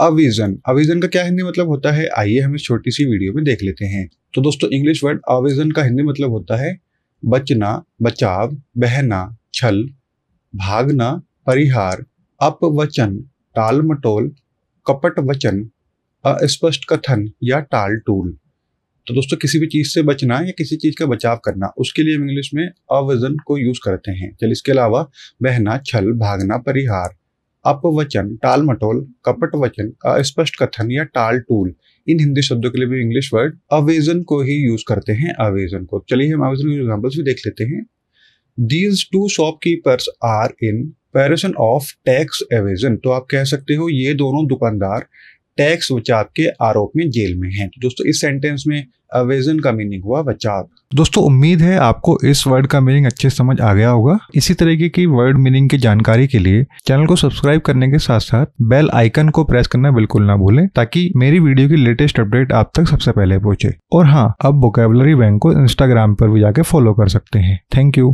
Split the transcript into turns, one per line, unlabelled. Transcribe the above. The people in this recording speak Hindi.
अविजन अविजन का क्या हिंदी मतलब होता है आइए हम इस छोटी सी वीडियो में देख लेते हैं तो दोस्तों इंग्लिश वर्ड अविजन का हिंदी मतलब होता है बचना बचाव बहना छल भागना परिहार अपवचन टाल मटोल कपट वचन अस्पष्ट कथन या टाल टूल तो दोस्तों किसी भी चीज़ से बचना या किसी चीज़ का बचाव करना उसके लिए हम इंग्लिश में अवजन को यूज़ करते हैं चलिए इसके अलावा बहना छल भागना परिहार अपवचन टाल मटोल कपट वचन अस्पष्ट कथन या टाल टूल इन हिंदी शब्दों के लिए भी इंग्लिश वर्ड अवेजन को ही यूज करते हैं अवेजन को चलिए हम अवेजन के एग्जाम्पल्स भी देख लेते हैं these two shopkeepers are in prison of tax evasion तो आप कह सकते हो ये दोनों दुकानदार टैक्स बचाव के आरोप में जेल में हैं तो दोस्तों इस सेंटेंस में अवेजन का मीनिंग हुआ बचाव दोस्तों उम्मीद है आपको इस वर्ड का मीनिंग अच्छे समझ आ गया होगा इसी तरीके की वर्ड मीनिंग की जानकारी के लिए चैनल को सब्सक्राइब करने के साथ साथ बेल आइकन को प्रेस करना बिल्कुल ना भूलें ताकि मेरी वीडियो की लेटेस्ट अपडेट आप तक सबसे पहले पहुंचे और हाँ अब वोकेबलरी बैंक को इंस्टाग्राम पर भी जाके फॉलो कर सकते हैं थैंक यू